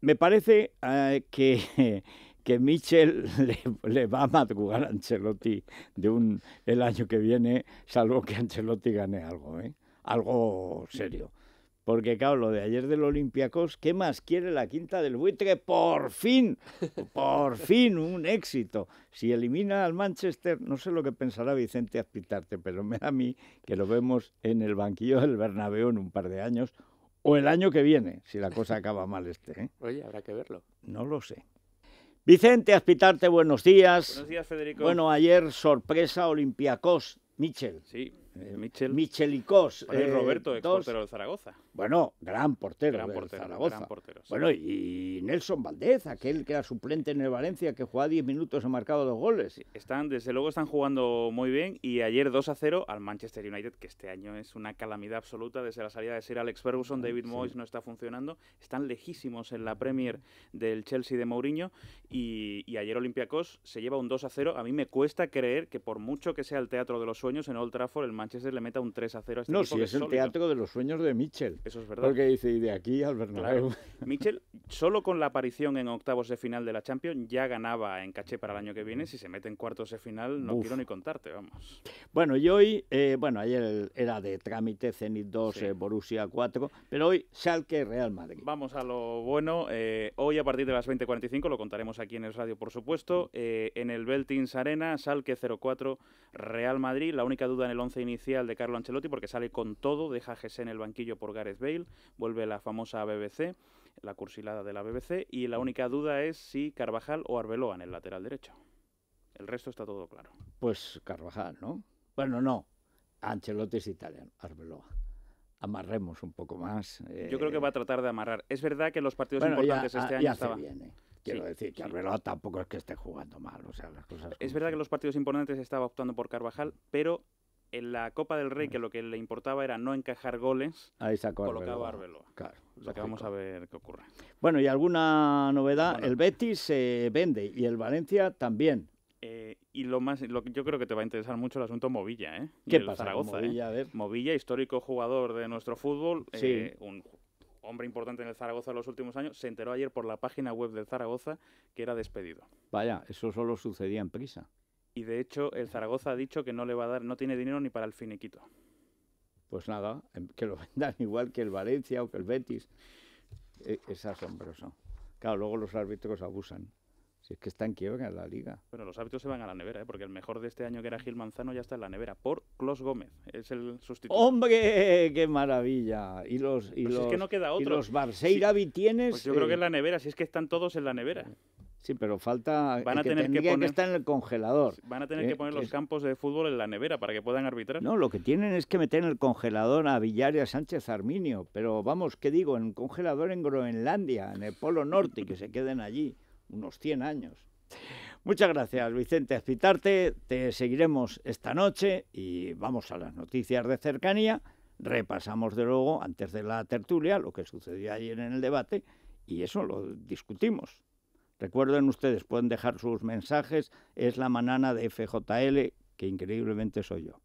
Me parece eh, que, que Michel le, va a madrugar a Ancelotti de un, el año que viene, salvo que Ancelotti gane algo, ¿eh? algo serio. Porque, claro, lo de ayer del Olympiacos, ¿qué más quiere la quinta del buitre? Por fin, por fin, un éxito. Si elimina al Manchester, no sé lo que pensará Vicente Azpitarte, pero me da a mí que lo vemos en el banquillo del Bernabéu en un par de años o el año que viene, si la cosa acaba mal este. ¿eh? Oye, habrá que verlo. No lo sé. Vicente Aspitarte, buenos días. Buenos días, Federico. Bueno, ayer sorpresa Olympiacos, Michel. Sí. Eh, Michel. y eh, Roberto, ex portero de Zaragoza. Bueno, gran portero, Zaragoza. Bueno, y Nelson Valdez, aquel que era suplente en el Valencia, que jugaba 10 minutos ha marcado dos goles. Están, desde luego están jugando muy bien y ayer 2 a 0 al Manchester United, que este año es una calamidad absoluta desde la salida de Sir Alex Ferguson, David Moyes no está funcionando, están lejísimos en la Premier del Chelsea de Mourinho y, ayer Olympiacos se lleva un 2 a 0. A mí me cuesta creer que por mucho que sea el teatro de los sueños en Old Trafford, el Manchester le meta un 3 a 0 este no, si es, el teatro de los sueños de Mitchell. Eso es verdad. Porque dice, y de aquí al Bernabéu. Mitchell, solo con la aparición en octavos de final de la Champions, ya ganaba en caché para el año que viene. Si se mete en cuartos de final, no quiero ni contarte, vamos. Bueno, y hoy, eh, bueno, ayer era de trámite Zenit 2, eh, Borussia 4, pero hoy Schalke Real Madrid. Vamos a lo bueno. Eh, hoy a partir de las 20.45, lo contaremos aquí en el radio, por supuesto, en el Beltins Arena, Schalke 04, Real Madrid. La única duda en el 11 inicial de Carlo Ancelotti porque sale con todo, deja a en el banquillo por Gareth Bale, vuelve la famosa BBC, la cursilada de la BBC, y la única duda es si Carvajal o Arbeloa en el lateral derecho. El resto está todo claro. Pues Carvajal, ¿no? Bueno, no. Ancelotti es italiano, Arbeloa amarremos un poco más. Yo creo que va a eh, tratar de amarrar. Es verdad que los partidos importantes ah, este año ya estaba... viene. ¿eh? Quiero decir que Arbeloa tampoco es que esté jugando mal, o sea, Es verdad que los partidos importantes estaba optando por Carvajal, pero en la Copa del Rey, que lo que le importaba era no encajar goles, colocaba Arbeloa. Claro, vamos a ver qué ocurre. Bueno, y alguna novedad, el Betis se vende y el Valencia también. Eh, y lo más, lo que yo creo que te va a interesar mucho el asunto Movilla, ¿eh? ¿Qué pasa ¿eh? Movilla, Movilla, histórico jugador de nuestro fútbol, eh, un hombre importante en el Zaragoza en los últimos años, se enteró ayer por la página web del Zaragoza que era despedido. Vaya, eso solo sucedía en prisa. Y de hecho, el Zaragoza ha dicho que no le va a dar, no tiene dinero ni para el finiquito. Pues nada, em, que lo vendan igual que el Valencia o que el Betis. E, es asombroso. Claro, luego los árbitros abusan. Si es que están en la liga. Bueno, los árbitros se van a la nevera, ¿eh? porque el mejor de este año que era Gil Manzano ya está en la nevera, por Clos Gómez. Es el sustituto. ¡Hombre! ¡Qué maravilla! Y los, y los, pues es que no queda otro. Y los Barseira Pues yo creo que es eh, la nevera, si es que están todos en la nevera. Sí, pero falta van a que tener que, poner, en el congelador. Van a tener que eh, poner los campos de fútbol en la nevera para que puedan arbitrar. No, lo que tienen es que meter en el congelador a Villar y a Sánchez Arminio. Pero vamos, ¿qué digo? En un congelador en Groenlandia, en el Polo Norte, y que se queden allí unos 100 años. Muchas gracias, Vicente citarte Te seguiremos esta noche y vamos a las noticias de cercanía. Repasamos de luego, antes de la tertulia, lo que sucedió ayer en el debate y eso lo discutimos. Recuerden ustedes, pueden dejar sus mensajes, es la manana de FJL, que increíblemente soy yo.